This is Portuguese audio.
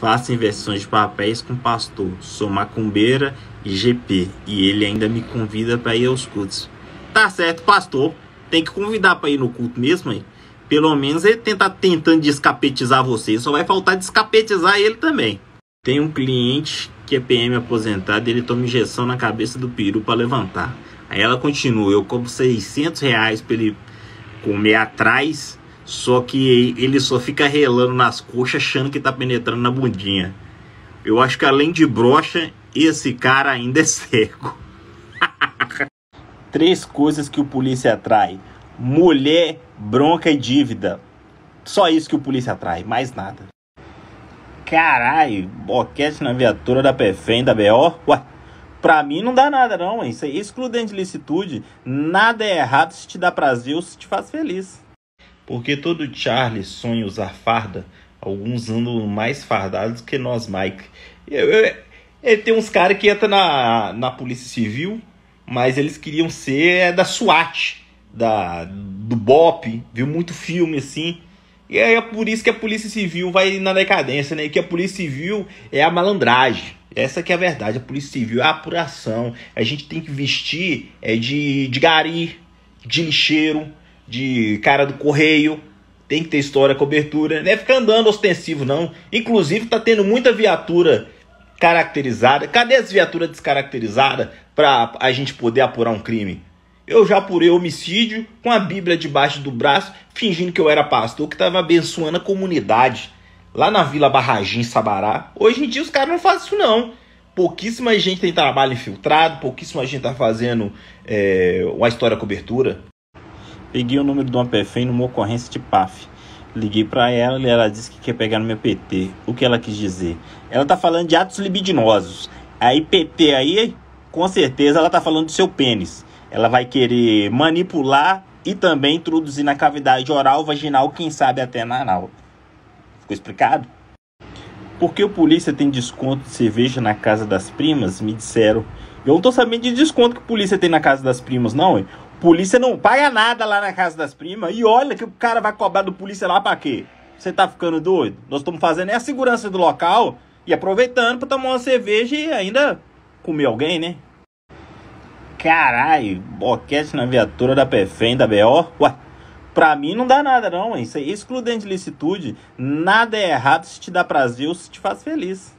Faço inversões de papéis com pastor. Sou macumbeira e GP. E ele ainda me convida para ir aos cultos. Tá certo, pastor. Tem que convidar para ir no culto mesmo, hein? Pelo menos ele tenta tentando descapetizar você. Só vai faltar descapetizar ele também. Tem um cliente que é PM aposentado ele toma injeção na cabeça do peru para levantar. Aí ela continua, eu cobro 600 reais para ele comer atrás só que ele só fica relando nas coxas achando que tá penetrando na bundinha. Eu acho que além de brocha, esse cara ainda é cego. Três coisas que o polícia atrai: mulher, bronca e dívida. Só isso que o polícia atrai, mais nada. Caralho, boquete na viatura da PFEM, da BO? Ué, pra mim não dá nada não, isso é excludente de licitude. Nada é errado se te dá prazer ou se te faz feliz. Porque todo Charlie sonha usar farda, alguns andam mais fardados que nós, Mike. Eu, eu, eu é, tem uns caras que entram na, na Polícia Civil, mas eles queriam ser é, da SWAT, da, do BOP, viu muito filme assim. E é por isso que a Polícia Civil vai na decadência, né? Que a Polícia Civil é a malandragem. Essa que é a verdade. A Polícia Civil é a apuração. A gente tem que vestir é de, de gari, de lixeiro de cara do correio. Tem que ter história, cobertura. Não é ficar andando ostensivo, não. Inclusive, tá tendo muita viatura caracterizada. Cadê as viaturas descaracterizadas para a gente poder apurar um crime? Eu já apurei homicídio com a Bíblia debaixo do braço, fingindo que eu era pastor, que estava abençoando a comunidade. Lá na Vila Barragem, Sabará. Hoje em dia os caras não fazem isso, não. Pouquíssima gente tem trabalho infiltrado, pouquíssima gente está fazendo é, uma história cobertura. Peguei o número de uma PFM numa ocorrência de PAF. Liguei para ela e ela disse que quer pegar no meu PT. O que ela quis dizer? Ela tá falando de atos libidinosos. Aí PT aí, com certeza ela tá falando do seu pênis. Ela vai querer manipular e também introduzir na cavidade oral, vaginal, quem sabe até na anal. Ficou explicado? Por que o polícia tem desconto de cerveja na casa das primas? Me disseram. Eu não tô sabendo de desconto que polícia tem na casa das primas, não. Hein? Polícia não paga nada lá na casa das primas. E olha que o cara vai cobrar do polícia lá pra quê? Você tá ficando doido? Nós estamos fazendo é a segurança do local e aproveitando para tomar uma cerveja e ainda comer alguém, né? Caralho, boquete na viatura da PFEM, da BO. Ué, pra mim não dá nada não, hein? Isso é excludente de licitude. Nada é errado se te dá prazer ou se te faz feliz.